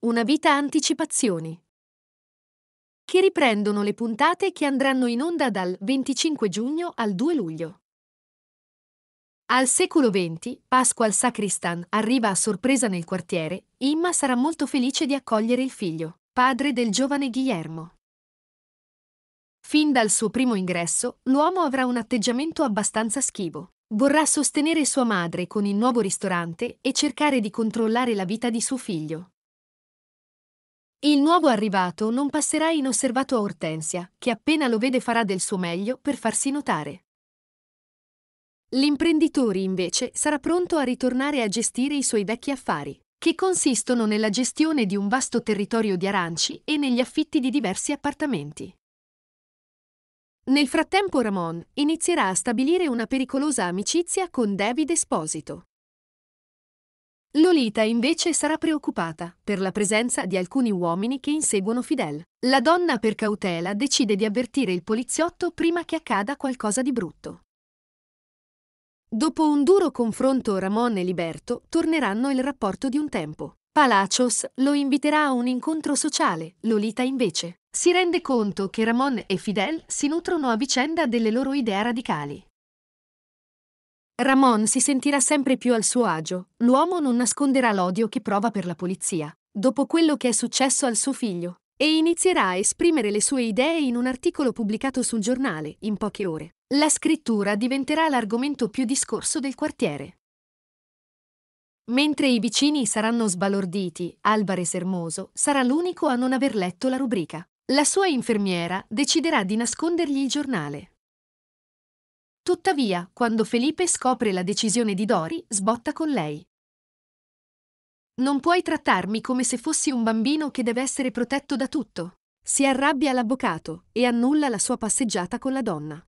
Una vita anticipazioni. Che riprendono le puntate che andranno in onda dal 25 giugno al 2 luglio. Al secolo XX, Pasqual Sacristan arriva a sorpresa nel quartiere. Imma sarà molto felice di accogliere il figlio, padre del giovane Guillermo. Fin dal suo primo ingresso, l'uomo avrà un atteggiamento abbastanza schivo. Vorrà sostenere sua madre con il nuovo ristorante e cercare di controllare la vita di suo figlio. Il nuovo arrivato non passerà inosservato a Ortensia, che appena lo vede farà del suo meglio per farsi notare. L'imprenditore invece sarà pronto a ritornare a gestire i suoi vecchi affari, che consistono nella gestione di un vasto territorio di aranci e negli affitti di diversi appartamenti. Nel frattempo Ramon inizierà a stabilire una pericolosa amicizia con David Esposito, Lolita invece sarà preoccupata per la presenza di alcuni uomini che inseguono Fidel. La donna per cautela decide di avvertire il poliziotto prima che accada qualcosa di brutto. Dopo un duro confronto Ramon e Liberto torneranno il rapporto di un tempo. Palacios lo inviterà a un incontro sociale, Lolita invece. Si rende conto che Ramon e Fidel si nutrono a vicenda delle loro idee radicali. Ramon si sentirà sempre più al suo agio, l'uomo non nasconderà l'odio che prova per la polizia, dopo quello che è successo al suo figlio, e inizierà a esprimere le sue idee in un articolo pubblicato sul giornale, in poche ore. La scrittura diventerà l'argomento più discorso del quartiere. Mentre i vicini saranno sbalorditi, Alvarez Hermoso sarà l'unico a non aver letto la rubrica. La sua infermiera deciderà di nascondergli il giornale. Tuttavia, quando Felipe scopre la decisione di Dori, sbotta con lei. Non puoi trattarmi come se fossi un bambino che deve essere protetto da tutto. Si arrabbia l'avvocato e annulla la sua passeggiata con la donna.